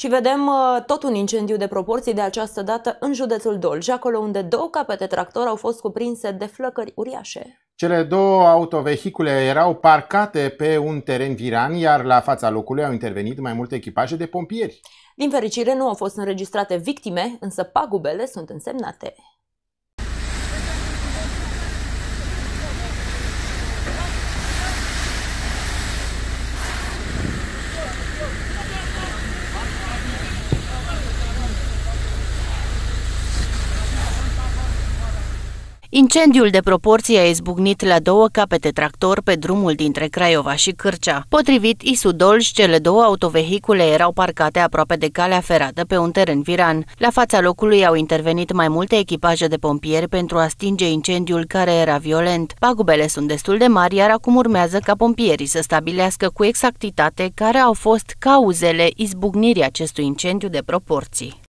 Și vedem uh, tot un incendiu de proporții de această dată în județul Dolj, acolo unde două capete tractor au fost cuprinse de flăcări uriașe. Cele două autovehicule erau parcate pe un teren viran, iar la fața locului au intervenit mai multe echipaje de pompieri. Din fericire, nu au fost înregistrate victime, însă pagubele sunt însemnate. Incendiul de proporție a izbucnit la două capete tractor pe drumul dintre Craiova și Cârcea. Potrivit Isu Dolj, cele două autovehicule erau parcate aproape de calea ferată pe un teren viran. La fața locului au intervenit mai multe echipaje de pompieri pentru a stinge incendiul care era violent. Pagubele sunt destul de mari, iar acum urmează ca pompierii să stabilească cu exactitate care au fost cauzele izbucnirii acestui incendiu de proporții.